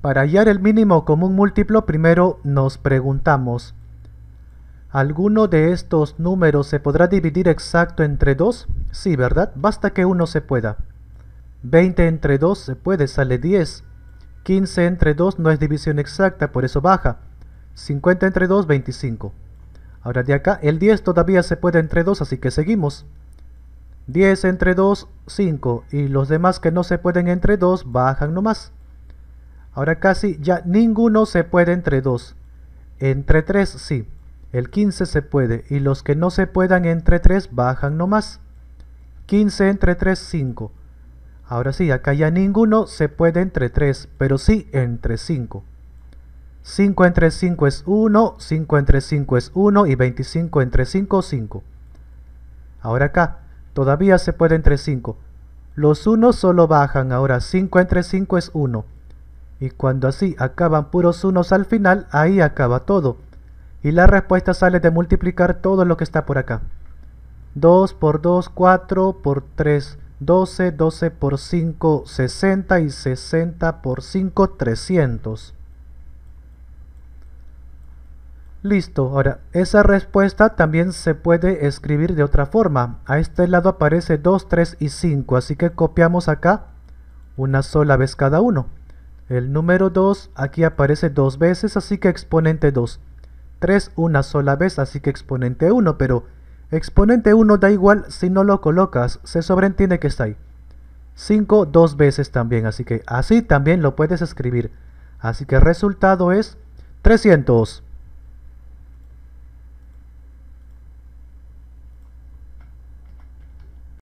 Para hallar el mínimo común múltiplo primero nos preguntamos ¿Alguno de estos números se podrá dividir exacto entre 2? Sí, ¿verdad? Basta que uno se pueda. 20 entre 2 se puede, sale 10. 15 entre 2 no es división exacta, por eso baja. 50 entre 2, 25. Ahora de acá, el 10 todavía se puede entre 2, así que seguimos. 10 entre 2, 5. Y los demás que no se pueden entre 2, bajan nomás. Ahora casi ya ninguno se puede entre 2 Entre 3 sí. El 15 se puede y los que no se puedan entre 3 bajan nomás. 15 entre 3, 5. Ahora sí, acá ya ninguno se puede entre 3, pero sí entre 5. 5 entre 5 es 1, 5 entre 5 es 1 y 25 entre 5, 5. Ahora acá, todavía se puede entre 5. Los 1 solo bajan, ahora 5 entre 5 es 1. Y cuando así acaban puros unos al final, ahí acaba todo. Y la respuesta sale de multiplicar todo lo que está por acá. 2 por 2, 4 por 3, 12, 12 por 5, 60 y 60 por 5, 300. Listo, ahora esa respuesta también se puede escribir de otra forma. A este lado aparece 2, 3 y 5, así que copiamos acá una sola vez cada uno. El número 2 aquí aparece dos veces, así que exponente 2. 3 una sola vez, así que exponente 1, pero exponente 1 da igual si no lo colocas, se sobreentiende que está ahí. 5 dos veces también, así que así también lo puedes escribir. Así que el resultado es 300.